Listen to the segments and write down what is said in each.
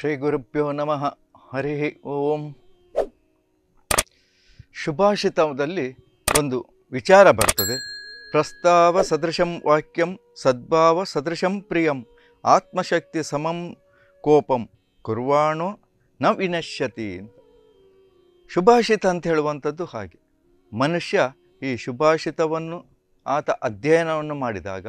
ಶ್ರೀ ಗುರುಭ್ಯೋ ನಮಃ ಹರಿ ಓಂ ಶುಭಾಷಿತದಲ್ಲಿ ಒಂದು ವಿಚಾರ ಬರ್ತದೆ ಪ್ರಸ್ತಾವ ಸದೃಶಂ ವಾಕ್ಯಂ ಸದ್ಭಾವ ಸದೃಶಂ ಪ್ರಿಯಂ ಆತ್ಮಶಕ್ತಿ ಸಮಂ ಕೋಪಂ ಕುರ್ವಾಣೋ ನ ವಿನಶ್ಯತಿ ಶುಭಾಷಿತ ಅಂತ ಹೇಳುವಂಥದ್ದು ಹಾಗೆ ಮನುಷ್ಯ ಈ ಶುಭಾಷಿತವನ್ನು ಆತ ಅಧ್ಯಯನವನ್ನು ಮಾಡಿದಾಗ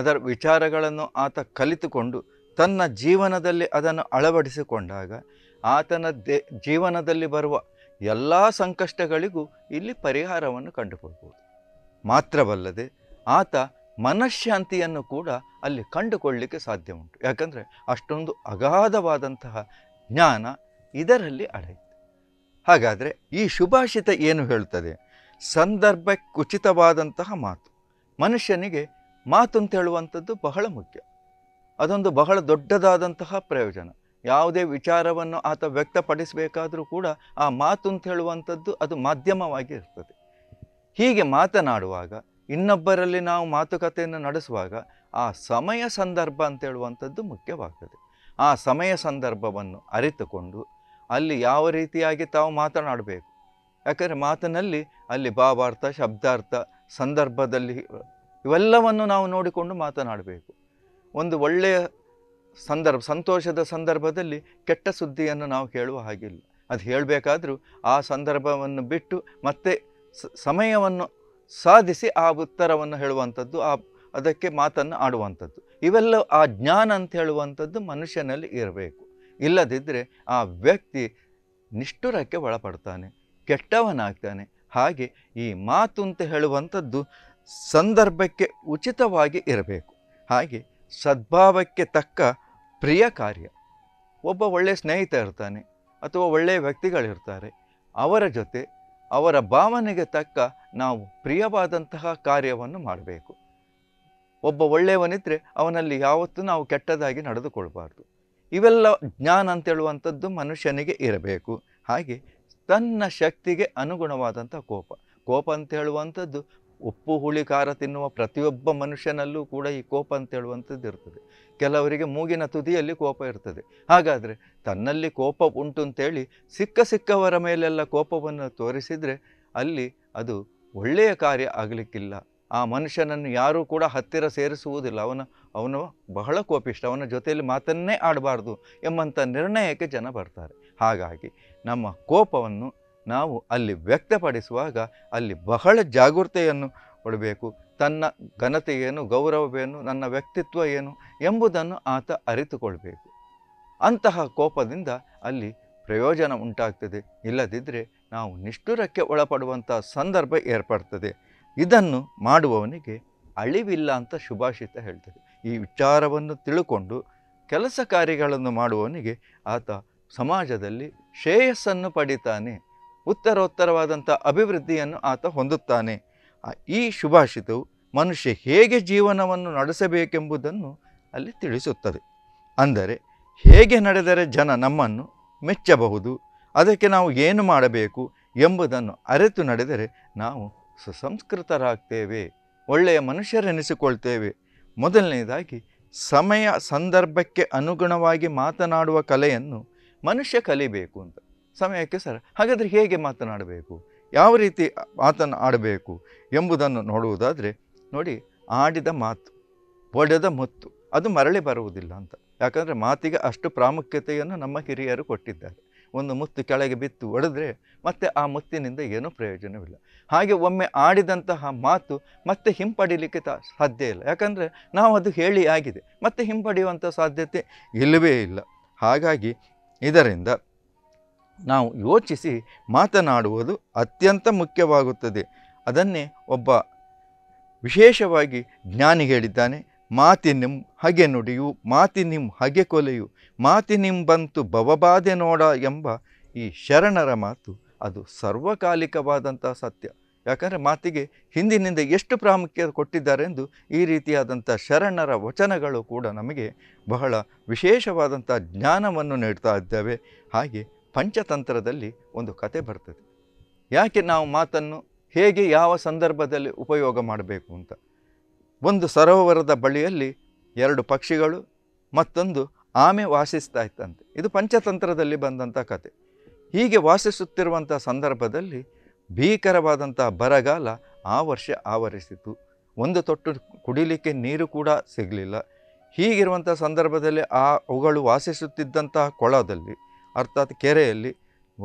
ಅದರ ವಿಚಾರಗಳನ್ನು ಆತ ಕಲಿತುಕೊಂಡು ತನ್ನ ಜೀವನದಲ್ಲಿ ಅದನ್ನು ಅಳವಡಿಸಿಕೊಂಡಾಗ ಆತನ ದೇ ಜೀವನದಲ್ಲಿ ಬರುವ ಎಲ್ಲ ಸಂಕಷ್ಟಗಳಿಗೂ ಇಲ್ಲಿ ಪರಿಹಾರವನ್ನು ಕಂಡುಕೊಳ್ಬೋದು ಮಾತ್ರವಲ್ಲದೆ ಆತ ಮನಃಶಾಂತಿಯನ್ನು ಕೂಡ ಅಲ್ಲಿ ಕಂಡುಕೊಳ್ಳಲಿಕ್ಕೆ ಸಾಧ್ಯ ಉಂಟು ಯಾಕಂದರೆ ಅಷ್ಟೊಂದು ಅಗಾಧವಾದಂತಹ ಜ್ಞಾನ ಇದರಲ್ಲಿ ಅಡೆಯಿತು ಹಾಗಾದರೆ ಈ ಶುಭಾಷಿತ ಏನು ಹೇಳ್ತದೆ ಸಂದರ್ಭಕ್ಕುಚಿತವಾದಂತಹ ಮಾತು ಮನುಷ್ಯನಿಗೆ ಮಾತು ಅಂತ ಹೇಳುವಂಥದ್ದು ಬಹಳ ಮುಖ್ಯ ಅದೊಂದು ಬಹಳ ದೊಡ್ಡದಾದಂತಹ ಪ್ರಯೋಜನ ಯಾವುದೇ ವಿಚಾರವನ್ನು ಆತ ವ್ಯಕ್ತಪಡಿಸಬೇಕಾದರೂ ಕೂಡ ಆ ಮಾತು ಅಂತ ಹೇಳುವಂಥದ್ದು ಅದು ಮಾಧ್ಯಮವಾಗಿ ಇರ್ತದೆ ಹೀಗೆ ಮಾತನಾಡುವಾಗ ಇನ್ನೊಬ್ಬರಲ್ಲಿ ನಾವು ಮಾತುಕತೆಯನ್ನು ನಡೆಸುವಾಗ ಆ ಸಮಯ ಸಂದರ್ಭ ಅಂತ ಹೇಳುವಂಥದ್ದು ಮುಖ್ಯವಾಗ್ತದೆ ಆ ಸಮಯ ಸಂದರ್ಭವನ್ನು ಅರಿತುಕೊಂಡು ಅಲ್ಲಿ ಯಾವ ರೀತಿಯಾಗಿ ತಾವು ಮಾತನಾಡಬೇಕು ಯಾಕಂದರೆ ಮಾತಿನಲ್ಲಿ ಅಲ್ಲಿ ಭಾವಾರ್ಥ ಶಬ್ದಾರ್ಥ ಸಂದರ್ಭದಲ್ಲಿ ಇವೆಲ್ಲವನ್ನು ನಾವು ನೋಡಿಕೊಂಡು ಮಾತನಾಡಬೇಕು ಒಂದು ಒಳ್ಳೆಯ ಸಂದರ್ಭ ಸಂತೋಷದ ಸಂದರ್ಭದಲ್ಲಿ ಕೆಟ್ಟ ಸುದ್ದಿಯನ್ನು ನಾವು ಹೇಳುವ ಹಾಗಿಲ್ಲ ಅದು ಹೇಳಬೇಕಾದರೂ ಆ ಸಂದರ್ಭವನ್ನು ಬಿಟ್ಟು ಮತ್ತೆ ಸಮಯವನ್ನು ಸಾಧಿಸಿ ಆ ಉತ್ತರವನ್ನು ಹೇಳುವಂಥದ್ದು ಆ ಅದಕ್ಕೆ ಮಾತನ್ನು ಆಡುವಂಥದ್ದು ಇವೆಲ್ಲ ಆ ಜ್ಞಾನ ಅಂತ ಹೇಳುವಂಥದ್ದು ಮನುಷ್ಯನಲ್ಲಿ ಇರಬೇಕು ಇಲ್ಲದಿದ್ದರೆ ಆ ವ್ಯಕ್ತಿ ನಿಷ್ಠುರಕ್ಕೆ ಒಳಪಡ್ತಾನೆ ಕೆಟ್ಟವನಾಗ್ತಾನೆ ಹಾಗೆ ಈ ಮಾತು ಅಂತ ಹೇಳುವಂಥದ್ದು ಸಂದರ್ಭಕ್ಕೆ ಉಚಿತವಾಗಿ ಇರಬೇಕು ಹಾಗೆ ಸದ್ಭಾವಕ್ಕೆ ತಕ್ಕ ಪ್ರಿಯ ಕಾರ್ಯ ಒಬ್ಬ ಒಳ್ಳೆಯ ಸ್ನೇಹಿತ ಇರ್ತಾನೆ ಅಥವಾ ಒಳ್ಳೆಯ ವ್ಯಕ್ತಿಗಳಿರ್ತಾರೆ ಅವರ ಜೊತೆ ಅವರ ಭಾವನೆಗೆ ತಕ್ಕ ನಾವು ಪ್ರಿಯವಾದಂತಹ ಕಾರ್ಯವನ್ನು ಮಾಡಬೇಕು ಒಬ್ಬ ಒಳ್ಳೆಯವನಿದ್ದರೆ ಅವನಲ್ಲಿ ಯಾವತ್ತೂ ನಾವು ಕೆಟ್ಟದಾಗಿ ನಡೆದುಕೊಳ್ಬಾರ್ದು ಇವೆಲ್ಲ ಜ್ಞಾನ ಅಂತೇಳುವಂಥದ್ದು ಮನುಷ್ಯನಿಗೆ ಇರಬೇಕು ಹಾಗೆ ತನ್ನ ಶಕ್ತಿಗೆ ಅನುಗುಣವಾದಂಥ ಕೋಪ ಕೋಪ ಅಂತ ಹೇಳುವಂಥದ್ದು ಉಪ್ಪು ಹುಳಿ ಖಾರ ತಿನ್ನುವ ಪ್ರತಿಯೊಬ್ಬ ಮನುಷ್ಯನಲ್ಲೂ ಕೂಡ ಈ ಕೋಪ ಅಂತೇಳುವಂಥದ್ದು ಇರ್ತದೆ ಕೆಲವರಿಗೆ ಮೂಗಿನ ತುದಿಯಲ್ಲಿ ಕೋಪ ಇರ್ತದೆ ಹಾಗಾದರೆ ತನ್ನಲ್ಲಿ ಕೋಪ ಉಂಟು ಅಂತೇಳಿ ಸಿಕ್ಕ ಸಿಕ್ಕವರ ಮೇಲೆಲ್ಲ ಕೋಪವನ್ನು ತೋರಿಸಿದರೆ ಅಲ್ಲಿ ಅದು ಒಳ್ಳೆಯ ಕಾರ್ಯ ಆಗಲಿಕ್ಕಿಲ್ಲ ಆ ಮನುಷ್ಯನನ್ನು ಯಾರೂ ಕೂಡ ಹತ್ತಿರ ಸೇರಿಸುವುದಿಲ್ಲ ಅವನ ಅವನು ಬಹಳ ಕೋಪಿಷ್ಟ ಅವನ ಜೊತೆಯಲ್ಲಿ ಮಾತನ್ನೇ ಆಡಬಾರ್ದು ಎಂಬಂಥ ನಿರ್ಣಯಕ್ಕೆ ಜನ ಬರ್ತಾರೆ ಹಾಗಾಗಿ ನಮ್ಮ ಕೋಪವನ್ನು ನಾವು ಅಲ್ಲಿ ವ್ಯಕ್ತಪಡಿಸುವಾಗ ಅಲ್ಲಿ ಬಹಳ ಜಾಗೃತೆಯನ್ನು ಕೊಡಬೇಕು ತನ್ನ ಘನತೆ ಏನು ಗೌರವವೇನು ನನ್ನ ವ್ಯಕ್ತಿತ್ವ ಏನು ಎಂಬುದನ್ನು ಆತ ಅರಿತುಕೊಳ್ಬೇಕು ಅಂತಹ ಕೋಪದಿಂದ ಅಲ್ಲಿ ಪ್ರಯೋಜನ ಉಂಟಾಗ್ತದೆ ಇಲ್ಲದಿದ್ದರೆ ನಾವು ನಿಷ್ಠುರಕ್ಕೆ ಒಳಪಡುವಂಥ ಸಂದರ್ಭ ಏರ್ಪಡ್ತದೆ ಇದನ್ನು ಮಾಡುವವನಿಗೆ ಅಳಿವಿಲ್ಲ ಅಂತ ಶುಭಾಷಿತ ಹೇಳ್ತದೆ ಈ ವಿಚಾರವನ್ನು ತಿಳುಕೊಂಡು ಕೆಲಸ ಕಾರ್ಯಗಳನ್ನು ಮಾಡುವವನಿಗೆ ಆತ ಸಮಾಜದಲ್ಲಿ ಶ್ರೇಯಸ್ಸನ್ನು ಪಡಿತಾನೆ ಉತ್ತರೋತ್ತರವಾದಂಥ ಅಭಿವೃದ್ಧಿಯನ್ನು ಆತ ಹೊಂದುತ್ತಾನೆ ಈ ಶುಭಾಷಿತವು ಮನುಷ್ಯ ಹೇಗೆ ಜೀವನವನ್ನು ನಡೆಸಬೇಕೆಂಬುದನ್ನು ಅಲ್ಲಿ ತಿಳಿಸುತ್ತದೆ ಅಂದರೆ ಹೇಗೆ ನಡೆದರೆ ಜನ ನಮ್ಮನ್ನು ಮೆಚ್ಚಬಹುದು ಅದಕ್ಕೆ ನಾವು ಏನು ಮಾಡಬೇಕು ಎಂಬುದನ್ನು ಅರೆತು ನಡೆದರೆ ನಾವು ಸುಸಂಸ್ಕೃತರಾಗ್ತೇವೆ ಒಳ್ಳೆಯ ಮನುಷ್ಯರೆನಿಸಿಕೊಳ್ತೇವೆ ಮೊದಲನೇದಾಗಿ ಸಮಯ ಸಂದರ್ಭಕ್ಕೆ ಅನುಗುಣವಾಗಿ ಮಾತನಾಡುವ ಕಲೆಯನ್ನು ಮನುಷ್ಯ ಕಲಿಬೇಕು ಅಂತ ಸಮಯಕ್ಕೆ ಸರ ಹಾಗಾದರೆ ಹೇಗೆ ಮಾತನಾಡಬೇಕು ಯಾವ ರೀತಿ ಮಾತನ್ನು ಆಡಬೇಕು ಎಂಬುದನ್ನು ನೋಡುವುದಾದರೆ ನೋಡಿ ಆಡಿದ ಮಾತು ಒಡೆದ ಮುತ್ತು ಅದು ಮರಳಿ ಬರುವುದಿಲ್ಲ ಅಂತ ಯಾಕಂದರೆ ಮಾತಿಗೆ ಅಷ್ಟು ಪ್ರಾಮುಖ್ಯತೆಯನ್ನು ನಮ್ಮ ಹಿರಿಯರು ಕೊಟ್ಟಿದ್ದಾರೆ ಒಂದು ಮುತ್ತು ಕೆಳಗೆ ಬಿತ್ತು ಒಡೆದ್ರೆ ಮತ್ತೆ ಆ ಮುತ್ತಿನಿಂದ ಏನೂ ಪ್ರಯೋಜನವಿಲ್ಲ ಹಾಗೆ ಒಮ್ಮೆ ಆಡಿದಂತಹ ಮಾತು ಮತ್ತೆ ಹಿಂಪಡಿಲಿಕ್ಕೆ ತ ಸಾಧ್ಯ ಇಲ್ಲ ಯಾಕಂದರೆ ನಾವು ಅದು ಹೇಳಿ ಆಗಿದೆ ಮತ್ತೆ ಹಿಂಪಡೆಯುವಂಥ ಸಾಧ್ಯತೆ ಇಲ್ಲವೇ ಇಲ್ಲ ಹಾಗಾಗಿ ಇದರಿಂದ ನಾವು ಯೋಚಿಸಿ ಮಾತನಾಡುವುದು ಅತ್ಯಂತ ಮುಖ್ಯವಾಗುತ್ತದೆ ಅದನ್ನೇ ಒಬ್ಬ ವಿಶೇಷವಾಗಿ ಜ್ಞಾನಿ ಹೇಳಿದ್ದಾನೆ ಮಾತಿ ನಿಮ್ಮ ಹಗೆ ನುಡಿಯು ನಿಮ್ಮ ಹಗೆ ಕೊಲೆಯು ನಿಮ್ಮ ಬಂತು ಭವಬಾಧೆ ನೋಡ ಎಂಬ ಈ ಶರಣರ ಮಾತು ಅದು ಸರ್ವಕಾಲಿಕವಾದಂಥ ಸತ್ಯ ಯಾಕಂದರೆ ಮಾತಿಗೆ ಹಿಂದಿನಿಂದ ಎಷ್ಟು ಪ್ರಾಮುಖ್ಯತೆ ಕೊಟ್ಟಿದ್ದಾರೆಂದು ಈ ರೀತಿಯಾದಂಥ ಶರಣರ ವಚನಗಳು ಕೂಡ ನಮಗೆ ಬಹಳ ವಿಶೇಷವಾದಂಥ ಜ್ಞಾನವನ್ನು ನೀಡ್ತಾ ಇದ್ದಾವೆ ಹಾಗೆ ಪಂಚತಂತ್ರದಲ್ಲಿ ಒಂದು ಕತೆ ಬರ್ತದೆ ಯಾಕೆ ನಾವು ಮಾತನ್ನು ಹೇಗೆ ಯಾವ ಸಂದರ್ಭದಲ್ಲಿ ಉಪಯೋಗ ಮಾಡಬೇಕು ಅಂತ ಒಂದು ಸರೋವರದ ಬಳಿಯಲ್ಲಿ ಎರಡು ಪಕ್ಷಿಗಳು ಮತ್ತೊಂದು ಆಮೆ ವಾಸಿಸ್ತಾ ಇತ್ತಂತೆ ಇದು ಪಂಚತಂತ್ರದಲ್ಲಿ ಬಂದಂಥ ಕತೆ ಹೀಗೆ ವಾಸಿಸುತ್ತಿರುವಂಥ ಸಂದರ್ಭದಲ್ಲಿ ಭೀಕರವಾದಂಥ ಬರಗಾಲ ಆ ವರ್ಷ ಆವರಿಸಿತು ಒಂದು ತೊಟ್ಟು ಕುಡಿಲಿಕ್ಕೆ ನೀರು ಕೂಡ ಸಿಗಲಿಲ್ಲ ಹೀಗಿರುವಂಥ ಸಂದರ್ಭದಲ್ಲಿ ಆ ಅವುಗಳು ವಾಸಿಸುತ್ತಿದ್ದಂತಹ ಕೊಳದಲ್ಲಿ ಅರ್ಥಾತ್ ಕೆರೆಯಲ್ಲಿ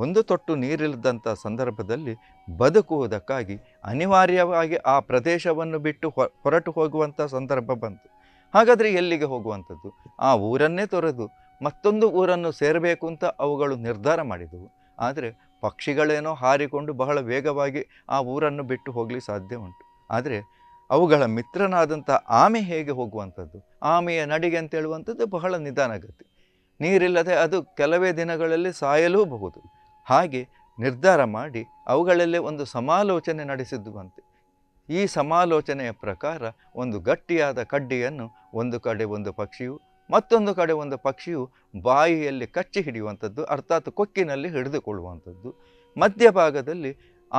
ಒಂದು ತೊಟ್ಟು ನೀರಿಲ್ಲದಂಥ ಸಂದರ್ಭದಲ್ಲಿ ಬದುಕುವುದಕ್ಕಾಗಿ ಅನಿವಾರ್ಯವಾಗಿ ಆ ಪ್ರದೇಶವನ್ನು ಬಿಟ್ಟು ಹೊರಟು ಹೋಗುವಂಥ ಸಂದರ್ಭ ಬಂತು ಹಾಗಾದರೆ ಎಲ್ಲಿಗೆ ಹೋಗುವಂಥದ್ದು ಆ ಊರನ್ನೇ ತೊರೆದು ಮತ್ತೊಂದು ಊರನ್ನು ಸೇರಬೇಕು ಅಂತ ಅವುಗಳು ನಿರ್ಧಾರ ಮಾಡಿದವು ಆದರೆ ಪಕ್ಷಿಗಳೇನೋ ಹಾರಿಕೊಂಡು ಬಹಳ ವೇಗವಾಗಿ ಆ ಊರನ್ನು ಬಿಟ್ಟು ಹೋಗಲಿ ಸಾಧ್ಯ ಉಂಟು ಆದರೆ ಅವುಗಳ ಮಿತ್ರನಾದಂಥ ಆಮೆ ಹೇಗೆ ಹೋಗುವಂಥದ್ದು ಆಮೆಯ ನಡಿಗೆ ಅಂತೇಳುವಂಥದ್ದು ಬಹಳ ನಿಧಾನಗತಿ ನೀರಿಲ್ಲದೆ ಅದು ಕೆಲವೇ ದಿನಗಳಲ್ಲಿ ಸಾಯಲೂಬಹುದು ಹಾಗೆ ನಿರ್ಧಾರ ಮಾಡಿ ಅವುಗಳಲ್ಲೇ ಒಂದು ಸಮಾಲೋಚನೆ ನಡೆಸಿದ್ದುವಂತೆ ಈ ಸಮಾಲೋಚನೆಯ ಪ್ರಕಾರ ಒಂದು ಗಟ್ಟಿಯಾದ ಕಡ್ಡಿಯನ್ನು ಒಂದು ಕಡೆ ಒಂದು ಪಕ್ಷಿಯು ಮತ್ತೊಂದು ಕಡೆ ಒಂದು ಪಕ್ಷಿಯು ಬಾಯಿಯಲ್ಲಿ ಕಚ್ಚಿ ಹಿಡಿಯುವಂಥದ್ದು ಅರ್ಥಾತ್ ಕೊಕ್ಕಿನಲ್ಲಿ ಹಿಡಿದುಕೊಳ್ಳುವಂಥದ್ದು ಮಧ್ಯಭಾಗದಲ್ಲಿ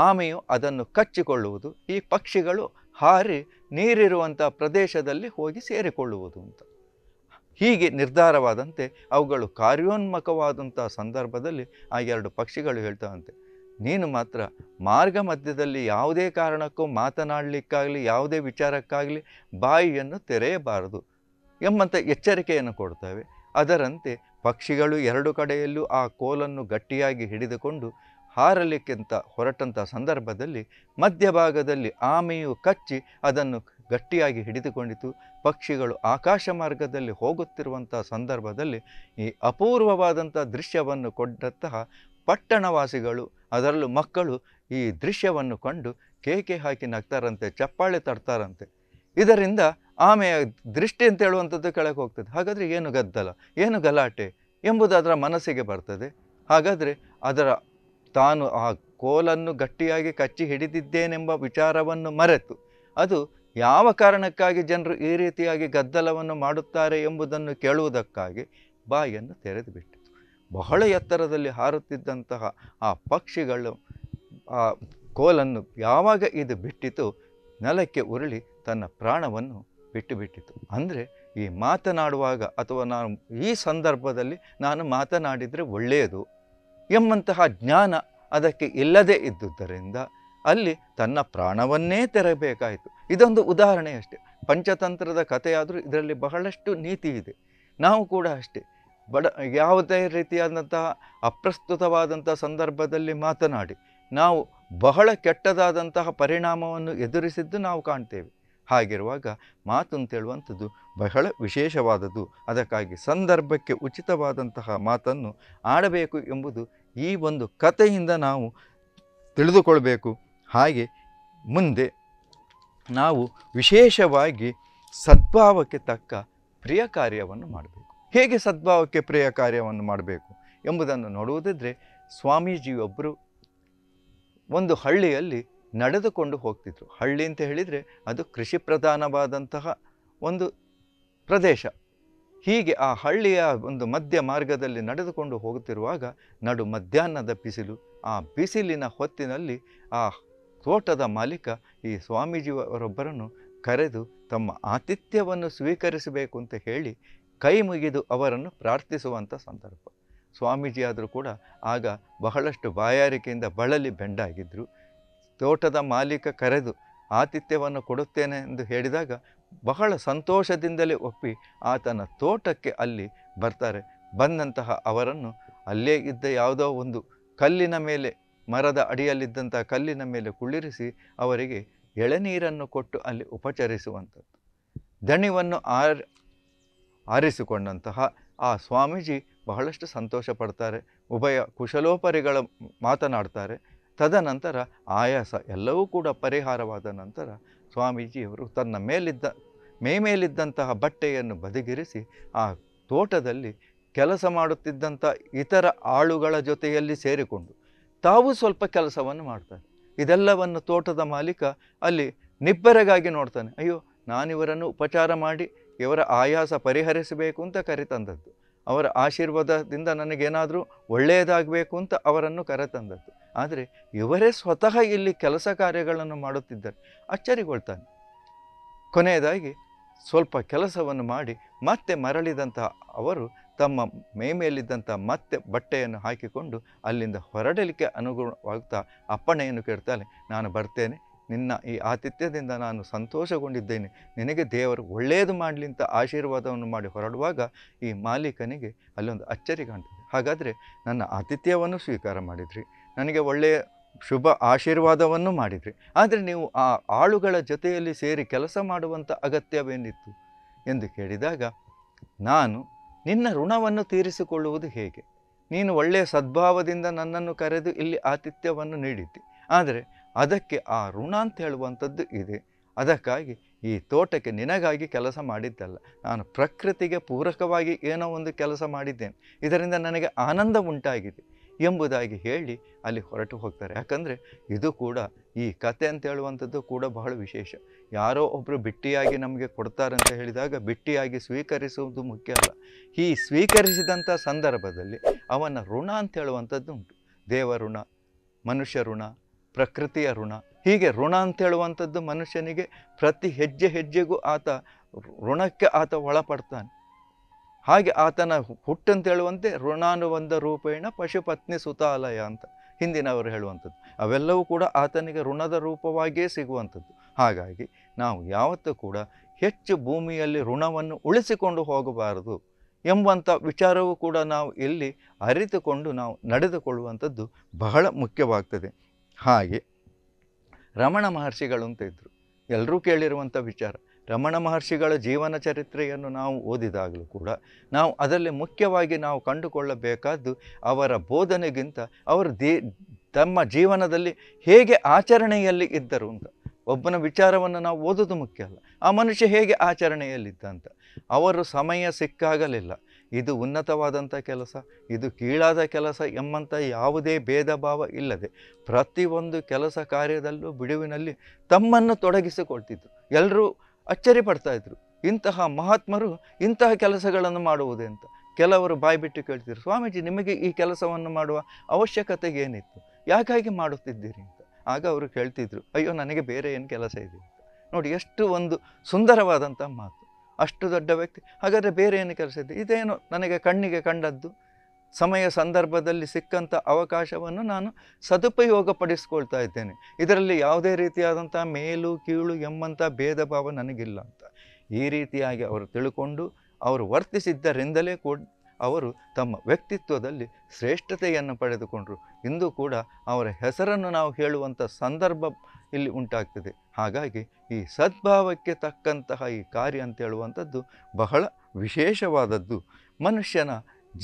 ಆಮೆಯು ಅದನ್ನು ಕಚ್ಚಿಕೊಳ್ಳುವುದು ಈ ಪಕ್ಷಿಗಳು ಹಾರಿ ನೀರಿರುವಂಥ ಪ್ರದೇಶದಲ್ಲಿ ಹೋಗಿ ಸೇರಿಕೊಳ್ಳುವುದು ಅಂತ ಹೀಗೆ ನಿರ್ಧಾರವಾದಂತೆ ಅವುಗಳು ಕಾರ್ಯೋನ್ಮುಖವಾದಂಥ ಸಂದರ್ಭದಲ್ಲಿ ಆ ಎರಡು ಪಕ್ಷಿಗಳು ಹೇಳ್ತಾವಂತೆ ನೀನು ಮಾತ್ರ ಮಾರ್ಗ ಮಧ್ಯದಲ್ಲಿ ಯಾವುದೇ ಕಾರಣಕ್ಕೂ ಮಾತನಾಡಲಿಕ್ಕಾಗಲಿ ಯಾವುದೇ ವಿಚಾರಕ್ಕಾಗಲಿ ಬಾಯಿಯನ್ನು ತೆರೆಯಬಾರದು ಎಂಬಂಥ ಎಚ್ಚರಿಕೆಯನ್ನು ಕೊಡ್ತವೆ ಅದರಂತೆ ಪಕ್ಷಿಗಳು ಎರಡು ಕಡೆಯಲ್ಲೂ ಆ ಕೋಲನ್ನು ಗಟ್ಟಿಯಾಗಿ ಹಿಡಿದುಕೊಂಡು ಹಾರಲಿಕ್ಕಿಂತ ಹೊರಟಂಥ ಸಂದರ್ಭದಲ್ಲಿ ಮಧ್ಯಭಾಗದಲ್ಲಿ ಆಮೆಯು ಕಚ್ಚಿ ಅದನ್ನು ಗಟ್ಟಿಯಾಗಿ ಹಿಡಿದುಕೊಂಡಿತು ಪಕ್ಷಿಗಳು ಆಕಾಶ ಮಾರ್ಗದಲ್ಲಿ ಹೋಗುತ್ತಿರುವಂಥ ಸಂದರ್ಭದಲ್ಲಿ ಈ ಅಪೂರ್ವವಾದಂಥ ದೃಶ್ಯವನ್ನು ಕೊಟ್ಟಂತಹ ಪಟ್ಟಣವಾಸಿಗಳು ಅದರಲ್ಲೂ ಮಕ್ಕಳು ಈ ದೃಶ್ಯವನ್ನು ಕಂಡು ಕೇಕೆ ಹಾಕಿ ನಗ್ತಾರಂತೆ ಚಪ್ಪಾಳೆ ತಡ್ತಾರಂತೆ ಇದರಿಂದ ಆಮೆಯ ದೃಷ್ಟಿ ಅಂತ ಹೇಳುವಂಥದ್ದು ಕೆಳಗೆ ಹೋಗ್ತದೆ ಹಾಗಾದರೆ ಏನು ಗದ್ದಲ ಏನು ಗಲಾಟೆ ಎಂಬುದು ಅದರ ಮನಸ್ಸಿಗೆ ಬರ್ತದೆ ಹಾಗಾದರೆ ಅದರ ತಾನು ಆ ಕೋಲನ್ನು ಗಟ್ಟಿಯಾಗಿ ಕಚ್ಚಿ ಹಿಡಿದಿದ್ದೇನೆಂಬ ವಿಚಾರವನ್ನು ಮರೆತು ಅದು ಯಾವ ಕಾರಣಕ್ಕಾಗಿ ಜನರು ಈ ರೀತಿಯಾಗಿ ಗದ್ದಲವನ್ನು ಮಾಡುತ್ತಾರೆ ಎಂಬುದನ್ನು ಕೇಳುವುದಕ್ಕಾಗಿ ಬಾಯಿಯನ್ನು ಬಿಟ್ಟಿತು ಬಹಳ ಎತ್ತರದಲ್ಲಿ ಹಾರುತ್ತಿದ್ದಂತಹ ಆ ಪಕ್ಷಿಗಳು ಆ ಕೋಲನ್ನು ಯಾವಾಗ ಇದು ಬಿಟ್ಟಿತು ನೆಲಕ್ಕೆ ಉರುಳಿ ತನ್ನ ಪ್ರಾಣವನ್ನು ಬಿಟ್ಟು ಬಿಟ್ಟಿತು ಅಂದರೆ ಈ ಮಾತನಾಡುವಾಗ ಅಥವಾ ನಾನು ಈ ಸಂದರ್ಭದಲ್ಲಿ ನಾನು ಮಾತನಾಡಿದರೆ ಒಳ್ಳೆಯದು ಎಂಬಂತಹ ಜ್ಞಾನ ಅದಕ್ಕೆ ಇಲ್ಲದೇ ಇದ್ದುದರಿಂದ ಅಲ್ಲಿ ತನ್ನ ಪ್ರಾಣವನ್ನೇ ತೆರಬೇಕಾಯಿತು ಇದೊಂದು ಉದಾಹರಣೆ ಅಷ್ಟೇ ಪಂಚತಂತ್ರದ ಕಥೆಯಾದರೂ ಇದರಲ್ಲಿ ಬಹಳಷ್ಟು ನೀತಿ ಇದೆ ನಾವು ಕೂಡ ಅಷ್ಟೇ ಬಡ ಯಾವುದೇ ರೀತಿಯಾದಂತಹ ಅಪ್ರಸ್ತುತವಾದಂಥ ಸಂದರ್ಭದಲ್ಲಿ ಮಾತನಾಡಿ ನಾವು ಬಹಳ ಕೆಟ್ಟದಾದಂತಹ ಪರಿಣಾಮವನ್ನು ಎದುರಿಸಿದ್ದು ನಾವು ಕಾಣ್ತೇವೆ ಹಾಗಿರುವಾಗ ಮಾತು ಅಂತೇಳುವಂಥದ್ದು ಬಹಳ ವಿಶೇಷವಾದದ್ದು ಅದಕ್ಕಾಗಿ ಸಂದರ್ಭಕ್ಕೆ ಉಚಿತವಾದಂತಹ ಮಾತನ್ನು ಆಡಬೇಕು ಎಂಬುದು ಈ ಒಂದು ಕಥೆಯಿಂದ ನಾವು ತಿಳಿದುಕೊಳ್ಬೇಕು ಹಾಗೆ ಮುಂದೆ ನಾವು ವಿಶೇಷವಾಗಿ ಸದ್ಭಾವಕ್ಕೆ ತಕ್ಕ ಪ್ರಿಯ ಕಾರ್ಯವನ್ನು ಮಾಡಬೇಕು ಹೇಗೆ ಸದ್ಭಾವಕ್ಕೆ ಪ್ರಿಯ ಕಾರ್ಯವನ್ನು ಮಾಡಬೇಕು ಎಂಬುದನ್ನು ಸ್ವಾಮೀಜಿ ಸ್ವಾಮೀಜಿಯೊಬ್ಬರು ಒಂದು ಹಳ್ಳಿಯಲ್ಲಿ ನಡೆದುಕೊಂಡು ಹೋಗ್ತಿದ್ರು ಹಳ್ಳಿ ಅಂತ ಹೇಳಿದರೆ ಅದು ಕೃಷಿ ಪ್ರಧಾನವಾದಂತಹ ಒಂದು ಪ್ರದೇಶ ಹೀಗೆ ಆ ಹಳ್ಳಿಯ ಒಂದು ಮಧ್ಯ ಮಾರ್ಗದಲ್ಲಿ ನಡೆದುಕೊಂಡು ಹೋಗುತ್ತಿರುವಾಗ ನಡು ಮಧ್ಯಾಹ್ನದ ಬಿಸಿಲು ಆ ಬಿಸಿಲಿನ ಹೊತ್ತಿನಲ್ಲಿ ಆ ತೋಟದ ಮಾಲೀಕ ಈ ಸ್ವಾಮೀಜಿಯವರೊಬ್ಬರನ್ನು ಕರೆದು ತಮ್ಮ ಆತಿಥ್ಯವನ್ನು ಸ್ವೀಕರಿಸಬೇಕು ಅಂತ ಹೇಳಿ ಕೈ ಮುಗಿದು ಅವರನ್ನು ಪ್ರಾರ್ಥಿಸುವಂಥ ಸಂದರ್ಭ ಸ್ವಾಮೀಜಿಯಾದರೂ ಕೂಡ ಆಗ ಬಹಳಷ್ಟು ಬಾಯಾರಿಕೆಯಿಂದ ಬಳಲಿ ಬೆಂಡಾಗಿದ್ದರು ತೋಟದ ಮಾಲೀಕ ಕರೆದು ಆತಿಥ್ಯವನ್ನು ಕೊಡುತ್ತೇನೆ ಎಂದು ಹೇಳಿದಾಗ ಬಹಳ ಸಂತೋಷದಿಂದಲೇ ಒಪ್ಪಿ ಆತನ ತೋಟಕ್ಕೆ ಅಲ್ಲಿ ಬರ್ತಾರೆ ಬಂದಂತಹ ಅವರನ್ನು ಅಲ್ಲೇ ಇದ್ದ ಯಾವುದೋ ಒಂದು ಕಲ್ಲಿನ ಮೇಲೆ ಮರದ ಅಡಿಯಲ್ಲಿದ್ದಂಥ ಕಲ್ಲಿನ ಮೇಲೆ ಕುಳ್ಳಿರಿಸಿ ಅವರಿಗೆ ಎಳೆನೀರನ್ನು ಕೊಟ್ಟು ಅಲ್ಲಿ ಉಪಚರಿಸುವಂಥದ್ದು ದಣಿವನ್ನು ಆರ್ ಆರಿಸಿಕೊಂಡಂತಹ ಆ ಸ್ವಾಮೀಜಿ ಬಹಳಷ್ಟು ಸಂತೋಷ ಪಡ್ತಾರೆ ಉಭಯ ಕುಶಲೋಪರಿಗಳ ಮಾತನಾಡ್ತಾರೆ ತದನಂತರ ಆಯಾಸ ಎಲ್ಲವೂ ಕೂಡ ಪರಿಹಾರವಾದ ನಂತರ ಸ್ವಾಮೀಜಿಯವರು ತನ್ನ ಮೇಲಿದ್ದ ಮೇ ಮೇಲಿದ್ದಂತಹ ಬಟ್ಟೆಯನ್ನು ಬದಿಗಿರಿಸಿ ಆ ತೋಟದಲ್ಲಿ ಕೆಲಸ ಮಾಡುತ್ತಿದ್ದಂಥ ಇತರ ಆಳುಗಳ ಜೊತೆಯಲ್ಲಿ ಸೇರಿಕೊಂಡು ತಾವು ಸ್ವಲ್ಪ ಕೆಲಸವನ್ನು ಮಾಡ್ತಾರೆ ಇದೆಲ್ಲವನ್ನು ತೋಟದ ಮಾಲೀಕ ಅಲ್ಲಿ ನಿಬ್ಬರಗಾಗಿ ನೋಡ್ತಾನೆ ಅಯ್ಯೋ ನಾನಿವರನ್ನು ಉಪಚಾರ ಮಾಡಿ ಇವರ ಆಯಾಸ ಪರಿಹರಿಸಬೇಕು ಅಂತ ಕರೆತಂದದ್ದು ಅವರ ಆಶೀರ್ವಾದದಿಂದ ನನಗೇನಾದರೂ ಒಳ್ಳೆಯದಾಗಬೇಕು ಅಂತ ಅವರನ್ನು ಕರೆತಂದದ್ದು ಆದರೆ ಇವರೇ ಸ್ವತಃ ಇಲ್ಲಿ ಕೆಲಸ ಕಾರ್ಯಗಳನ್ನು ಮಾಡುತ್ತಿದ್ದಾರೆ ಅಚ್ಚರಿಗೊಳ್ತಾನೆ ಕೊನೆಯದಾಗಿ ಸ್ವಲ್ಪ ಕೆಲಸವನ್ನು ಮಾಡಿ ಮತ್ತೆ ಮರಳಿದಂತಹ ಅವರು ತಮ್ಮ ಮೇ ಮೇಲಿದ್ದಂಥ ಮತ್ತೆ ಬಟ್ಟೆಯನ್ನು ಹಾಕಿಕೊಂಡು ಅಲ್ಲಿಂದ ಹೊರಡಲಿಕ್ಕೆ ಅನುಗುಣವಾಗುತ್ತಾ ಅಪ್ಪಣೆಯನ್ನು ಕೇಳ್ತಾನೆ ನಾನು ಬರ್ತೇನೆ ನಿನ್ನ ಈ ಆತಿಥ್ಯದಿಂದ ನಾನು ಸಂತೋಷಗೊಂಡಿದ್ದೇನೆ ನಿನಗೆ ದೇವರು ಒಳ್ಳೆಯದು ಮಾಡಲಿಂತ ಆಶೀರ್ವಾದವನ್ನು ಮಾಡಿ ಹೊರಡುವಾಗ ಈ ಮಾಲೀಕನಿಗೆ ಅಲ್ಲೊಂದು ಅಚ್ಚರಿ ಕಾಣ್ತದೆ ಹಾಗಾದರೆ ನನ್ನ ಆತಿಥ್ಯವನ್ನು ಸ್ವೀಕಾರ ಮಾಡಿದ್ರಿ ನನಗೆ ಒಳ್ಳೆಯ ಶುಭ ಆಶೀರ್ವಾದವನ್ನು ಮಾಡಿದ್ರಿ ಆದರೆ ನೀವು ಆ ಆಳುಗಳ ಜೊತೆಯಲ್ಲಿ ಸೇರಿ ಕೆಲಸ ಮಾಡುವಂಥ ಅಗತ್ಯವೇನಿತ್ತು ಎಂದು ಕೇಳಿದಾಗ ನಾನು ನಿನ್ನ ಋಣವನ್ನು ತೀರಿಸಿಕೊಳ್ಳುವುದು ಹೇಗೆ ನೀನು ಒಳ್ಳೆಯ ಸದ್ಭಾವದಿಂದ ನನ್ನನ್ನು ಕರೆದು ಇಲ್ಲಿ ಆತಿಥ್ಯವನ್ನು ನೀಡಿದ್ದೆ ಆದರೆ ಅದಕ್ಕೆ ಆ ಋಣ ಅಂತ ಹೇಳುವಂಥದ್ದು ಇದೆ ಅದಕ್ಕಾಗಿ ಈ ತೋಟಕ್ಕೆ ನಿನಗಾಗಿ ಕೆಲಸ ಮಾಡಿದ್ದಲ್ಲ ನಾನು ಪ್ರಕೃತಿಗೆ ಪೂರಕವಾಗಿ ಏನೋ ಒಂದು ಕೆಲಸ ಮಾಡಿದ್ದೇನೆ ಇದರಿಂದ ನನಗೆ ಆನಂದ ಉಂಟಾಗಿದೆ ಎಂಬುದಾಗಿ ಹೇಳಿ ಅಲ್ಲಿ ಹೊರಟು ಹೋಗ್ತಾರೆ ಯಾಕಂದರೆ ಇದು ಕೂಡ ಈ ಕತೆ ಅಂತ ಹೇಳುವಂಥದ್ದು ಕೂಡ ಬಹಳ ವಿಶೇಷ ಯಾರೋ ಒಬ್ಬರು ಬಿಟ್ಟಿಯಾಗಿ ನಮಗೆ ಕೊಡ್ತಾರಂತ ಹೇಳಿದಾಗ ಬಿಟ್ಟಿಯಾಗಿ ಸ್ವೀಕರಿಸುವುದು ಮುಖ್ಯ ಅಲ್ಲ ಈ ಸ್ವೀಕರಿಸಿದಂಥ ಸಂದರ್ಭದಲ್ಲಿ ಅವನ ಋಣ ಅಂತ ಹೇಳುವಂಥದ್ದು ಉಂಟು ದೇವ ಋಣ ಮನುಷ್ಯ ಋಣ ಪ್ರಕೃತಿಯ ಋಣ ಹೀಗೆ ಋಣ ಅಂತ ಹೇಳುವಂಥದ್ದು ಮನುಷ್ಯನಿಗೆ ಪ್ರತಿ ಹೆಜ್ಜೆ ಹೆಜ್ಜೆಗೂ ಆತ ಋಣಕ್ಕೆ ಆತ ಒಳಪಡ್ತಾನೆ ಹಾಗೆ ಆತನ ಹುಟ್ಟಂತ ಹೇಳುವಂತೆ ಋಣಾನುಬಂಧ ರೂಪೇಣ ಪಶುಪತ್ನಿ ಸುತಾಲಯ ಅಂತ ಹಿಂದಿನವರು ಹೇಳುವಂಥದ್ದು ಅವೆಲ್ಲವೂ ಕೂಡ ಆತನಿಗೆ ಋಣದ ರೂಪವಾಗಿಯೇ ಸಿಗುವಂಥದ್ದು ಹಾಗಾಗಿ ನಾವು ಯಾವತ್ತೂ ಕೂಡ ಹೆಚ್ಚು ಭೂಮಿಯಲ್ಲಿ ಋಣವನ್ನು ಉಳಿಸಿಕೊಂಡು ಹೋಗಬಾರದು ಎಂಬಂಥ ವಿಚಾರವೂ ಕೂಡ ನಾವು ಇಲ್ಲಿ ಅರಿತುಕೊಂಡು ನಾವು ನಡೆದುಕೊಳ್ಳುವಂಥದ್ದು ಬಹಳ ಮುಖ್ಯವಾಗ್ತದೆ ಹಾಗೆ ರಮಣ ಮಹರ್ಷಿಗಳು ಅಂತ ಇದ್ದರು ಎಲ್ಲರೂ ಕೇಳಿರುವಂಥ ವಿಚಾರ ರಮಣ ಮಹರ್ಷಿಗಳ ಜೀವನ ಚರಿತ್ರೆಯನ್ನು ನಾವು ಓದಿದಾಗಲೂ ಕೂಡ ನಾವು ಅದರಲ್ಲಿ ಮುಖ್ಯವಾಗಿ ನಾವು ಕಂಡುಕೊಳ್ಳಬೇಕಾದ್ದು ಅವರ ಬೋಧನೆಗಿಂತ ಅವರು ದೇ ತಮ್ಮ ಜೀವನದಲ್ಲಿ ಹೇಗೆ ಆಚರಣೆಯಲ್ಲಿ ಇದ್ದರು ಅಂತ ಒಬ್ಬನ ವಿಚಾರವನ್ನು ನಾವು ಓದೋದು ಮುಖ್ಯ ಅಲ್ಲ ಆ ಮನುಷ್ಯ ಹೇಗೆ ಆಚರಣೆಯಲ್ಲಿದ್ದ ಅಂತ ಅವರು ಸಮಯ ಸಿಕ್ಕಾಗಲಿಲ್ಲ ಇದು ಉನ್ನತವಾದಂಥ ಕೆಲಸ ಇದು ಕೀಳಾದ ಕೆಲಸ ಎಂಬಂಥ ಯಾವುದೇ ಭೇದ ಭಾವ ಇಲ್ಲದೆ ಪ್ರತಿಯೊಂದು ಕೆಲಸ ಕಾರ್ಯದಲ್ಲೂ ಬಿಡುವಿನಲ್ಲಿ ತಮ್ಮನ್ನು ತೊಡಗಿಸಿಕೊಳ್ತಿದ್ದು ಎಲ್ಲರೂ ಅಚ್ಚರಿ ಪಡ್ತಾ ಇದ್ರು ಇಂತಹ ಮಹಾತ್ಮರು ಇಂತಹ ಕೆಲಸಗಳನ್ನು ಮಾಡುವುದೇ ಅಂತ ಕೆಲವರು ಬಾಯಿ ಬಿಟ್ಟು ಕೇಳ್ತಿದ್ರು ಸ್ವಾಮೀಜಿ ನಿಮಗೆ ಈ ಕೆಲಸವನ್ನು ಮಾಡುವ ಅವಶ್ಯಕತೆ ಏನಿತ್ತು ಯಾಕಾಗಿ ಮಾಡುತ್ತಿದ್ದೀರಿ ಅಂತ ಆಗ ಅವರು ಕೇಳ್ತಿದ್ರು ಅಯ್ಯೋ ನನಗೆ ಬೇರೆ ಏನು ಕೆಲಸ ಇದೆ ಅಂತ ನೋಡಿ ಎಷ್ಟು ಒಂದು ಸುಂದರವಾದಂಥ ಮಾತು ಅಷ್ಟು ದೊಡ್ಡ ವ್ಯಕ್ತಿ ಹಾಗಾದರೆ ಬೇರೆ ಏನು ಕೆಲಸ ಇದೆ ಇದೇನು ನನಗೆ ಕಣ್ಣಿಗೆ ಕಂಡದ್ದು ಸಮಯ ಸಂದರ್ಭದಲ್ಲಿ ಸಿಕ್ಕಂಥ ಅವಕಾಶವನ್ನು ನಾನು ಸದುಪಯೋಗ ಇದ್ದೇನೆ ಇದರಲ್ಲಿ ಯಾವುದೇ ರೀತಿಯಾದಂಥ ಮೇಲು ಕೀಳು ಎಂಬಂಥ ಭೇದ ಭಾವ ನನಗಿಲ್ಲ ಅಂತ ಈ ರೀತಿಯಾಗಿ ಅವರು ತಿಳ್ಕೊಂಡು ಅವರು ವರ್ತಿಸಿದ್ದರಿಂದಲೇ ಕೂಡ ಅವರು ತಮ್ಮ ವ್ಯಕ್ತಿತ್ವದಲ್ಲಿ ಶ್ರೇಷ್ಠತೆಯನ್ನು ಪಡೆದುಕೊಂಡರು ಇಂದು ಕೂಡ ಅವರ ಹೆಸರನ್ನು ನಾವು ಹೇಳುವಂಥ ಸಂದರ್ಭ ಇಲ್ಲಿ ಉಂಟಾಗ್ತದೆ ಹಾಗಾಗಿ ಈ ಸದ್ಭಾವಕ್ಕೆ ತಕ್ಕಂತಹ ಈ ಕಾರ್ಯ ಅಂತ ಹೇಳುವಂಥದ್ದು ಬಹಳ ವಿಶೇಷವಾದದ್ದು ಮನುಷ್ಯನ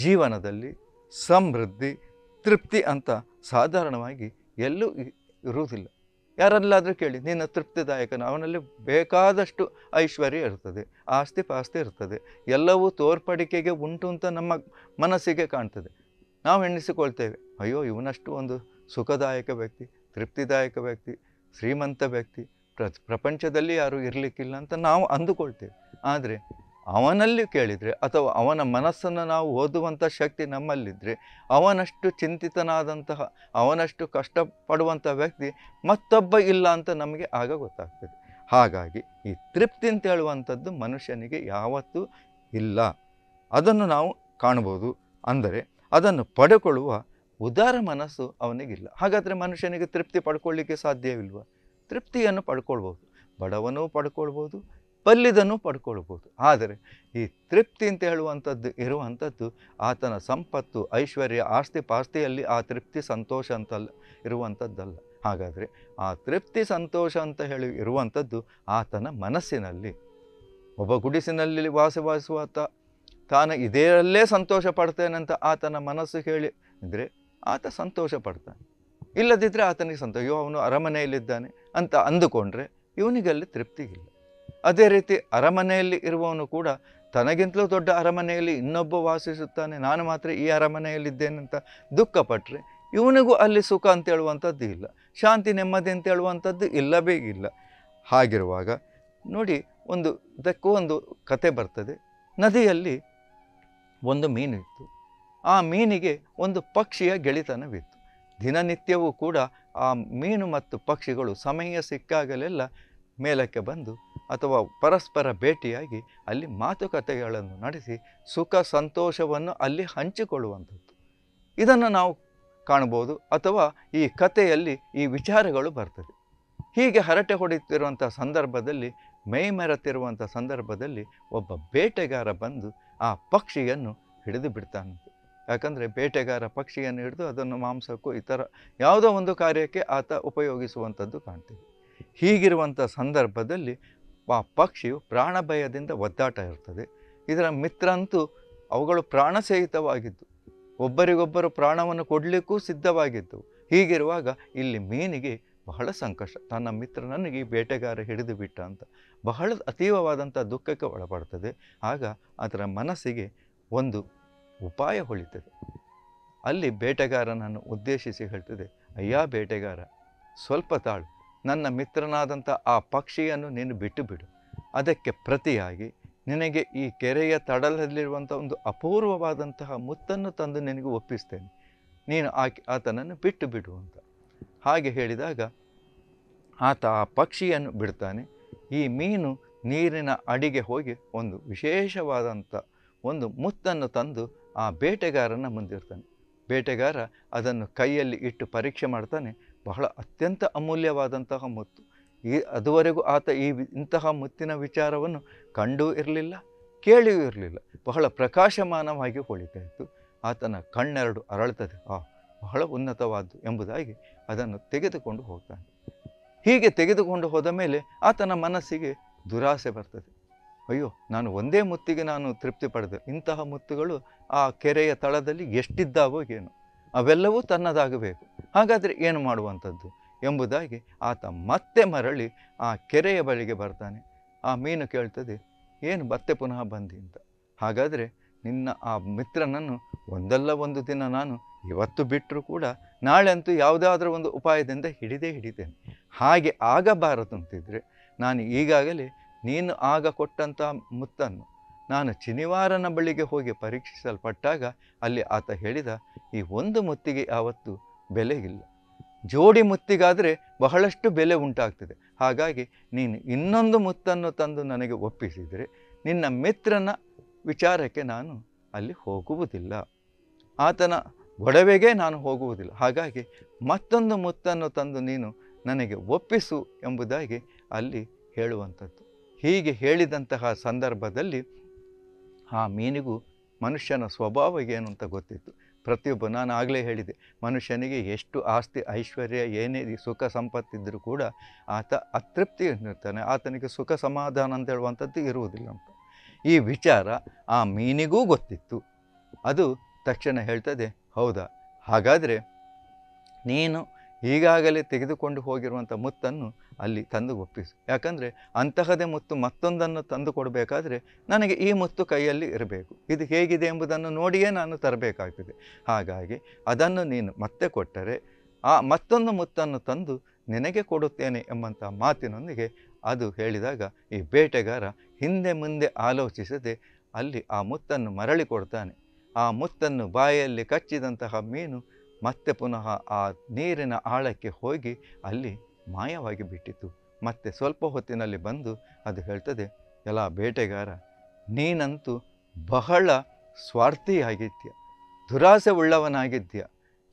ಜೀವನದಲ್ಲಿ ಸಮೃದ್ಧಿ ತೃಪ್ತಿ ಅಂತ ಸಾಧಾರಣವಾಗಿ ಎಲ್ಲೂ ಇರುವುದಿಲ್ಲ ಯಾರಲ್ಲಾದರೂ ಕೇಳಿ ನಿನ್ನ ತೃಪ್ತಿದಾಯಕನ ಅವನಲ್ಲಿ ಬೇಕಾದಷ್ಟು ಐಶ್ವರ್ಯ ಇರ್ತದೆ ಆಸ್ತಿ ಪಾಸ್ತಿ ಇರ್ತದೆ ಎಲ್ಲವೂ ತೋರ್ಪಡಿಕೆಗೆ ಉಂಟು ಅಂತ ನಮ್ಮ ಮನಸ್ಸಿಗೆ ಕಾಣ್ತದೆ ನಾವು ಎಣ್ಣಿಸಿಕೊಳ್ತೇವೆ ಅಯ್ಯೋ ಇವನಷ್ಟು ಒಂದು ಸುಖದಾಯಕ ವ್ಯಕ್ತಿ ತೃಪ್ತಿದಾಯಕ ವ್ಯಕ್ತಿ ಶ್ರೀಮಂತ ವ್ಯಕ್ತಿ ಪ್ರಪಂಚದಲ್ಲಿ ಯಾರೂ ಇರಲಿಕ್ಕಿಲ್ಲ ಅಂತ ನಾವು ಅಂದುಕೊಳ್ತೇವೆ ಆದರೆ ಅವನಲ್ಲಿ ಕೇಳಿದರೆ ಅಥವಾ ಅವನ ಮನಸ್ಸನ್ನು ನಾವು ಓದುವಂಥ ಶಕ್ತಿ ನಮ್ಮಲ್ಲಿದ್ದರೆ ಅವನಷ್ಟು ಚಿಂತಿತನಾದಂತಹ ಅವನಷ್ಟು ಕಷ್ಟಪಡುವಂಥ ವ್ಯಕ್ತಿ ಮತ್ತೊಬ್ಬ ಇಲ್ಲ ಅಂತ ನಮಗೆ ಆಗ ಗೊತ್ತಾಗ್ತದೆ ಹಾಗಾಗಿ ಈ ತೃಪ್ತಿ ಅಂತ ಹೇಳುವಂಥದ್ದು ಮನುಷ್ಯನಿಗೆ ಯಾವತ್ತೂ ಇಲ್ಲ ಅದನ್ನು ನಾವು ಕಾಣ್ಬೋದು ಅಂದರೆ ಅದನ್ನು ಪಡ್ಕೊಳ್ಳುವ ಉದಾರ ಮನಸ್ಸು ಅವನಿಗಿಲ್ಲ ಹಾಗಾದರೆ ಮನುಷ್ಯನಿಗೆ ತೃಪ್ತಿ ಪಡ್ಕೊಳ್ಳಿಕ್ಕೆ ಸಾಧ್ಯವಿಲ್ವ ತೃಪ್ತಿಯನ್ನು ಪಡ್ಕೊಳ್ಬೋದು ಬಡವನೂ ಪಡ್ಕೊಳ್ಬೋದು ಪಲ್ಲಿದನ್ನು ಪಡ್ಕೊಳ್ಬೋದು ಆದರೆ ಈ ತೃಪ್ತಿ ಅಂತ ಹೇಳುವಂಥದ್ದು ಇರುವಂಥದ್ದು ಆತನ ಸಂಪತ್ತು ಐಶ್ವರ್ಯ ಆಸ್ತಿ ಪಾಸ್ತಿಯಲ್ಲಿ ಆ ತೃಪ್ತಿ ಸಂತೋಷ ಅಂತಲ್ಲ ಇರುವಂಥದ್ದಲ್ಲ ಹಾಗಾದರೆ ಆ ತೃಪ್ತಿ ಸಂತೋಷ ಅಂತ ಹೇಳಿ ಇರುವಂಥದ್ದು ಆತನ ಮನಸ್ಸಿನಲ್ಲಿ ಒಬ್ಬ ಗುಡಿಸಿನಲ್ಲಿ ವಾಸವಾಸುವ ತಾನ ಇದೇರಲ್ಲೇ ಸಂತೋಷ ಪಡ್ತೇನಂತ ಆತನ ಮನಸ್ಸು ಹೇಳಿ ಅಂದರೆ ಆತ ಸಂತೋಷ ಪಡ್ತಾನೆ ಇಲ್ಲದಿದ್ದರೆ ಆತನಿಗೆ ಸಂತೋಷ ಅವನು ಅರಮನೆಯಲ್ಲಿದ್ದಾನೆ ಅಂತ ಅಂದುಕೊಂಡ್ರೆ ತೃಪ್ತಿ ಇಲ್ಲ ಅದೇ ರೀತಿ ಅರಮನೆಯಲ್ಲಿ ಇರುವವನು ಕೂಡ ತನಗಿಂತಲೂ ದೊಡ್ಡ ಅರಮನೆಯಲ್ಲಿ ಇನ್ನೊಬ್ಬ ವಾಸಿಸುತ್ತಾನೆ ನಾನು ಮಾತ್ರ ಈ ಅರಮನೆಯಲ್ಲಿದ್ದೇನೆ ಅಂತ ದುಃಖಪಟ್ಟರೆ ಇವನಿಗೂ ಅಲ್ಲಿ ಸುಖ ಅಂತ ಹೇಳುವಂಥದ್ದು ಇಲ್ಲ ಶಾಂತಿ ನೆಮ್ಮದಿ ಅಂತ ಹೇಳುವಂಥದ್ದು ಇಲ್ಲ ಹಾಗಿರುವಾಗ ನೋಡಿ ಒಂದು ಇದಕ್ಕೂ ಒಂದು ಕತೆ ಬರ್ತದೆ ನದಿಯಲ್ಲಿ ಒಂದು ಮೀನಿತ್ತು ಆ ಮೀನಿಗೆ ಒಂದು ಪಕ್ಷಿಯ ಗೆಳಿತನವಿತ್ತು ದಿನನಿತ್ಯವೂ ಕೂಡ ಆ ಮೀನು ಮತ್ತು ಪಕ್ಷಿಗಳು ಸಮಯ ಸಿಕ್ಕಾಗಲೆಲ್ಲ ಮೇಲಕ್ಕೆ ಬಂದು ಅಥವಾ ಪರಸ್ಪರ ಭೇಟಿಯಾಗಿ ಅಲ್ಲಿ ಮಾತುಕತೆಗಳನ್ನು ನಡೆಸಿ ಸುಖ ಸಂತೋಷವನ್ನು ಅಲ್ಲಿ ಹಂಚಿಕೊಳ್ಳುವಂಥದ್ದು ಇದನ್ನು ನಾವು ಕಾಣಬಹುದು ಅಥವಾ ಈ ಕಥೆಯಲ್ಲಿ ಈ ವಿಚಾರಗಳು ಬರ್ತದೆ ಹೀಗೆ ಹರಟೆ ಹೊಡೆಯುತ್ತಿರುವಂಥ ಸಂದರ್ಭದಲ್ಲಿ ಮೈ ಮೆರೆತಿರುವಂಥ ಸಂದರ್ಭದಲ್ಲಿ ಒಬ್ಬ ಬೇಟೆಗಾರ ಬಂದು ಆ ಪಕ್ಷಿಯನ್ನು ಹಿಡಿದು ಬಿಡ್ತಾನೆ ಯಾಕಂದರೆ ಬೇಟೆಗಾರ ಪಕ್ಷಿಯನ್ನು ಹಿಡಿದು ಅದನ್ನು ಮಾಂಸಕ್ಕೂ ಇತರ ಯಾವುದೋ ಒಂದು ಕಾರ್ಯಕ್ಕೆ ಆತ ಉಪಯೋಗಿಸುವಂಥದ್ದು ಕಾಣ್ತೀವಿ ಹೀಗಿರುವಂಥ ಸಂದರ್ಭದಲ್ಲಿ ಆ ಪಕ್ಷಿಯು ಪ್ರಾಣಭಯದಿಂದ ಒದ್ದಾಟ ಇರ್ತದೆ ಇದರ ಮಿತ್ರ ಅಂತೂ ಅವುಗಳು ಪ್ರಾಣಸಹಿತವಾಗಿದ್ದು ಒಬ್ಬರಿಗೊಬ್ಬರು ಪ್ರಾಣವನ್ನು ಕೊಡಲಿಕ್ಕೂ ಸಿದ್ಧವಾಗಿದ್ದು ಹೀಗಿರುವಾಗ ಇಲ್ಲಿ ಮೀನಿಗೆ ಬಹಳ ಸಂಕಷ್ಟ ತನ್ನ ಮಿತ್ರನನಿಗೆ ಬೇಟೆಗಾರ ಹಿಡಿದು ಬಿಟ್ಟ ಅಂತ ಬಹಳ ಅತೀವವಾದಂಥ ದುಃಖಕ್ಕೆ ಒಳಪಡ್ತದೆ ಆಗ ಅದರ ಮನಸ್ಸಿಗೆ ಒಂದು ಉಪಾಯ ಹೊಳಿತದೆ ಅಲ್ಲಿ ಬೇಟೆಗಾರನನ್ನು ಉದ್ದೇಶಿಸಿ ಹೇಳ್ತದೆ ಅಯ್ಯ ಬೇಟೆಗಾರ ಸ್ವಲ್ಪ ತಾಳು ನನ್ನ ಮಿತ್ರನಾದಂಥ ಆ ಪಕ್ಷಿಯನ್ನು ನೀನು ಬಿಟ್ಟು ಬಿಡು ಅದಕ್ಕೆ ಪ್ರತಿಯಾಗಿ ನಿನಗೆ ಈ ಕೆರೆಯ ತಡಲಲ್ಲಿರುವಂಥ ಒಂದು ಅಪೂರ್ವವಾದಂತಹ ಮುತ್ತನ್ನು ತಂದು ನಿನಗೆ ಒಪ್ಪಿಸ್ತೇನೆ ನೀನು ಆಕೆ ಆತನನ್ನು ಬಿಟ್ಟು ಬಿಡು ಅಂತ ಹಾಗೆ ಹೇಳಿದಾಗ ಆತ ಆ ಪಕ್ಷಿಯನ್ನು ಬಿಡ್ತಾನೆ ಈ ಮೀನು ನೀರಿನ ಅಡಿಗೆ ಹೋಗಿ ಒಂದು ವಿಶೇಷವಾದಂಥ ಒಂದು ಮುತ್ತನ್ನು ತಂದು ಆ ಬೇಟೆಗಾರನ ಮುಂದಿರ್ತಾನೆ ಬೇಟೆಗಾರ ಅದನ್ನು ಕೈಯಲ್ಲಿ ಇಟ್ಟು ಪರೀಕ್ಷೆ ಮಾಡ್ತಾನೆ ಬಹಳ ಅತ್ಯಂತ ಅಮೂಲ್ಯವಾದಂತಹ ಮುತ್ತು ಈ ಅದುವರೆಗೂ ಆತ ಈ ಇಂತಹ ಮುತ್ತಿನ ವಿಚಾರವನ್ನು ಕಂಡೂ ಇರಲಿಲ್ಲ ಕೇಳಿಯೂ ಇರಲಿಲ್ಲ ಬಹಳ ಪ್ರಕಾಶಮಾನವಾಗಿ ಹೊಳಿತಾ ಇತ್ತು ಆತನ ಕಣ್ಣೆರಡು ಅರಳುತ್ತದೆ ಆ ಬಹಳ ಉನ್ನತವಾದ್ದು ಎಂಬುದಾಗಿ ಅದನ್ನು ತೆಗೆದುಕೊಂಡು ಹೋಗ್ತಾನೆ ಹೀಗೆ ತೆಗೆದುಕೊಂಡು ಹೋದ ಮೇಲೆ ಆತನ ಮನಸ್ಸಿಗೆ ದುರಾಸೆ ಬರ್ತದೆ ಅಯ್ಯೋ ನಾನು ಒಂದೇ ಮುತ್ತಿಗೆ ನಾನು ತೃಪ್ತಿ ಪಡೆದೆ ಇಂತಹ ಮುತ್ತುಗಳು ಆ ಕೆರೆಯ ತಳದಲ್ಲಿ ಎಷ್ಟಿದ್ದಾವೋ ಏನು ಅವೆಲ್ಲವೂ ತನ್ನದಾಗಬೇಕು ಹಾಗಾದರೆ ಏನು ಮಾಡುವಂಥದ್ದು ಎಂಬುದಾಗಿ ಆತ ಮತ್ತೆ ಮರಳಿ ಆ ಕೆರೆಯ ಬಳಿಗೆ ಬರ್ತಾನೆ ಆ ಮೀನು ಕೇಳ್ತದೆ ಏನು ಮತ್ತೆ ಪುನಃ ಬಂದಿ ಅಂತ ಹಾಗಾದರೆ ನಿನ್ನ ಆ ಮಿತ್ರನನ್ನು ಒಂದಲ್ಲ ಒಂದು ದಿನ ನಾನು ಇವತ್ತು ಬಿಟ್ಟರೂ ಕೂಡ ನಾಳೆ ಅಂತೂ ಯಾವುದಾದ್ರೂ ಒಂದು ಉಪಾಯದಿಂದ ಹಿಡಿದೇ ಹಿಡಿತೇನೆ ಹಾಗೆ ಆಗಬಾರದು ಅಂತಿದ್ದರೆ ನಾನು ಈಗಾಗಲೇ ನೀನು ಆಗ ಕೊಟ್ಟಂತಹ ಮುತ್ತನ್ನು ನಾನು ಶನಿವಾರನ ಬಳಿಗೆ ಹೋಗಿ ಪರೀಕ್ಷಿಸಲ್ಪಟ್ಟಾಗ ಅಲ್ಲಿ ಆತ ಹೇಳಿದ ಈ ಒಂದು ಮುತ್ತಿಗೆ ಯಾವತ್ತು ಬೆಲೆ ಇಲ್ಲ ಜೋಡಿ ಮುತ್ತಿಗಾದರೆ ಬಹಳಷ್ಟು ಬೆಲೆ ಉಂಟಾಗ್ತದೆ ಹಾಗಾಗಿ ನೀನು ಇನ್ನೊಂದು ಮುತ್ತನ್ನು ತಂದು ನನಗೆ ಒಪ್ಪಿಸಿದರೆ ನಿನ್ನ ಮಿತ್ರನ ವಿಚಾರಕ್ಕೆ ನಾನು ಅಲ್ಲಿ ಹೋಗುವುದಿಲ್ಲ ಆತನ ಒಡವೆಗೆ ನಾನು ಹೋಗುವುದಿಲ್ಲ ಹಾಗಾಗಿ ಮತ್ತೊಂದು ಮುತ್ತನ್ನು ತಂದು ನೀನು ನನಗೆ ಒಪ್ಪಿಸು ಎಂಬುದಾಗಿ ಅಲ್ಲಿ ಹೇಳುವಂಥದ್ದು ಹೀಗೆ ಹೇಳಿದಂತಹ ಸಂದರ್ಭದಲ್ಲಿ ಆ ಮೀನಿಗೂ ಮನುಷ್ಯನ ಸ್ವಭಾವ ಏನು ಅಂತ ಗೊತ್ತಿತ್ತು ಪ್ರತಿಯೊಬ್ಬ ನಾನು ಆಗಲೇ ಹೇಳಿದೆ ಮನುಷ್ಯನಿಗೆ ಎಷ್ಟು ಆಸ್ತಿ ಐಶ್ವರ್ಯ ಏನೇ ಸುಖ ಸಂಪತ್ತಿದ್ದರೂ ಕೂಡ ಆತ ಅತೃಪ್ತಿ ಇರ್ತಾನೆ ಆತನಿಗೆ ಸುಖ ಸಮಾಧಾನ ಅಂತ ಹೇಳುವಂಥದ್ದು ಇರುವುದಿಲ್ಲ ಅಂತ ಈ ವಿಚಾರ ಆ ಮೀನಿಗೂ ಗೊತ್ತಿತ್ತು ಅದು ತಕ್ಷಣ ಹೇಳ್ತದೆ ಹೌದಾ ಹಾಗಾದರೆ ನೀನು ಈಗಾಗಲೇ ತೆಗೆದುಕೊಂಡು ಹೋಗಿರುವಂಥ ಮುತ್ತನ್ನು ಅಲ್ಲಿ ತಂದು ಒಪ್ಪಿಸು ಯಾಕಂದರೆ ಅಂತಹದೇ ಮುತ್ತು ಮತ್ತೊಂದನ್ನು ತಂದು ಕೊಡಬೇಕಾದ್ರೆ ನನಗೆ ಈ ಮುತ್ತು ಕೈಯಲ್ಲಿ ಇರಬೇಕು ಇದು ಹೇಗಿದೆ ಎಂಬುದನ್ನು ನೋಡಿಯೇ ನಾನು ತರಬೇಕಾಗ್ತದೆ ಹಾಗಾಗಿ ಅದನ್ನು ನೀನು ಮತ್ತೆ ಕೊಟ್ಟರೆ ಆ ಮತ್ತೊಂದು ಮುತ್ತನ್ನು ತಂದು ನಿನಗೆ ಕೊಡುತ್ತೇನೆ ಎಂಬಂಥ ಮಾತಿನೊಂದಿಗೆ ಅದು ಹೇಳಿದಾಗ ಈ ಬೇಟೆಗಾರ ಹಿಂದೆ ಮುಂದೆ ಆಲೋಚಿಸದೆ ಅಲ್ಲಿ ಆ ಮುತ್ತನ್ನು ಮರಳಿ ಕೊಡ್ತಾನೆ ಆ ಮುತ್ತನ್ನು ಬಾಯಲ್ಲಿ ಕಚ್ಚಿದಂತಹ ಮೀನು ಮತ್ತೆ ಪುನಃ ಆ ನೀರಿನ ಆಳಕ್ಕೆ ಹೋಗಿ ಅಲ್ಲಿ ಮಾಯವಾಗಿ ಬಿಟ್ಟಿತು ಮತ್ತೆ ಸ್ವಲ್ಪ ಹೊತ್ತಿನಲ್ಲಿ ಬಂದು ಅದು ಹೇಳ್ತದೆ ಎಲ್ಲ ಬೇಟೆಗಾರ ನೀನಂತೂ ಬಹಳ ಸ್ವಾರ್ಥಿಯಾಗಿದ್ಯ ದುರಾಸೆ ಉಳ್ಳವನಾಗಿದ್ಯ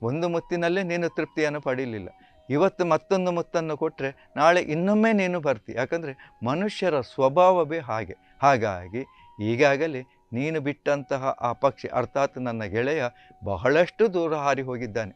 ಒಂದು ಮುತ್ತಿನಲ್ಲೇ ನೀನು ತೃಪ್ತಿಯನ್ನು ಪಡೀಲಿಲ್ಲ ಇವತ್ತು ಮತ್ತೊಂದು ಮುತ್ತನ್ನು ಕೊಟ್ಟರೆ ನಾಳೆ ಇನ್ನೊಮ್ಮೆ ನೀನು ಬರ್ತಿ ಯಾಕಂದರೆ ಮನುಷ್ಯರ ಸ್ವಭಾವವೇ ಹಾಗೆ ಹಾಗಾಗಿ ಈಗಾಗಲೇ ನೀನು ಬಿಟ್ಟಂತಹ ಆ ಪಕ್ಷಿ ಅರ್ಥಾತ್ ನನ್ನ ಗೆಳೆಯ ಬಹಳಷ್ಟು ದೂರ ಹಾರಿ ಹೋಗಿದ್ದಾನೆ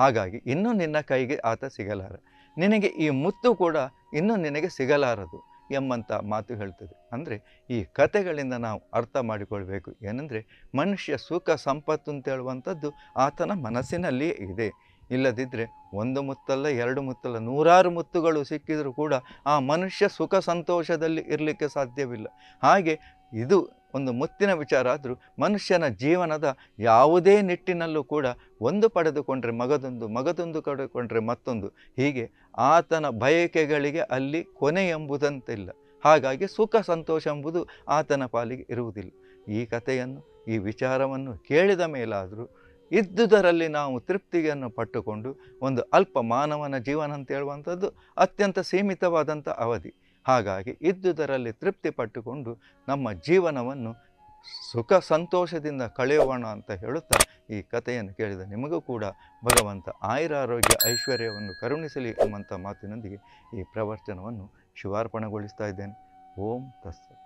ಹಾಗಾಗಿ ಇನ್ನೂ ನಿನ್ನ ಕೈಗೆ ಆತ ಸಿಗಲಾರ ನಿನಗೆ ಈ ಮುತ್ತು ಕೂಡ ಇನ್ನೂ ನಿನಗೆ ಸಿಗಲಾರದು ಎಂಬಂಥ ಮಾತು ಹೇಳ್ತದೆ ಅಂದರೆ ಈ ಕಥೆಗಳಿಂದ ನಾವು ಅರ್ಥ ಮಾಡಿಕೊಳ್ಬೇಕು ಏನಂದರೆ ಮನುಷ್ಯ ಸುಖ ಸಂಪತ್ತು ಅಂತ ಹೇಳುವಂಥದ್ದು ಆತನ ಮನಸ್ಸಿನಲ್ಲಿಯೇ ಇದೆ ಇಲ್ಲದಿದ್ದರೆ ಒಂದು ಮುತ್ತಲ್ಲ ಎರಡು ಮುತ್ತಲ್ಲ ನೂರಾರು ಮುತ್ತುಗಳು ಸಿಕ್ಕಿದರೂ ಕೂಡ ಆ ಮನುಷ್ಯ ಸುಖ ಸಂತೋಷದಲ್ಲಿ ಇರಲಿಕ್ಕೆ ಸಾಧ್ಯವಿಲ್ಲ ಹಾಗೆ ಇದು ಒಂದು ಮುತ್ತಿನ ವಿಚಾರ ಆದರೂ ಮನುಷ್ಯನ ಜೀವನದ ಯಾವುದೇ ನಿಟ್ಟಿನಲ್ಲೂ ಕೂಡ ಒಂದು ಪಡೆದುಕೊಂಡ್ರೆ ಮಗದೊಂದು ಮಗದೊಂದು ಪಡೆದುಕೊಂಡ್ರೆ ಮತ್ತೊಂದು ಹೀಗೆ ಆತನ ಬಯಕೆಗಳಿಗೆ ಅಲ್ಲಿ ಕೊನೆ ಎಂಬುದಂತಿಲ್ಲ ಹಾಗಾಗಿ ಸುಖ ಸಂತೋಷ ಎಂಬುದು ಆತನ ಪಾಲಿಗೆ ಇರುವುದಿಲ್ಲ ಈ ಕಥೆಯನ್ನು ಈ ವಿಚಾರವನ್ನು ಕೇಳಿದ ಮೇಲಾದರೂ ಇದ್ದುದರಲ್ಲಿ ನಾವು ತೃಪ್ತಿಯನ್ನು ಪಟ್ಟುಕೊಂಡು ಒಂದು ಅಲ್ಪ ಮಾನವನ ಜೀವನ ಅಂತ ಹೇಳುವಂಥದ್ದು ಅತ್ಯಂತ ಸೀಮಿತವಾದಂಥ ಅವಧಿ ಹಾಗಾಗಿ ಇದ್ದುದರಲ್ಲಿ ತೃಪ್ತಿ ಪಟ್ಟುಕೊಂಡು ನಮ್ಮ ಜೀವನವನ್ನು ಸುಖ ಸಂತೋಷದಿಂದ ಕಳೆಯೋಣ ಅಂತ ಹೇಳುತ್ತಾ ಈ ಕಥೆಯನ್ನು ಕೇಳಿದ ನಿಮಗೂ ಕೂಡ ಭಗವಂತ ಆಯುರಾರೋಗ್ಯ ಐಶ್ವರ್ಯವನ್ನು ಕರುಣಿಸಲಿ ಎಂಬಂಥ ಮಾತಿನೊಂದಿಗೆ ಈ ಪ್ರವಚನವನ್ನು ಶಿವಾರ್ಪಣೆಗೊಳಿಸ್ತಾ ಇದ್ದೇನೆ ಓಂ ತಸ್ತ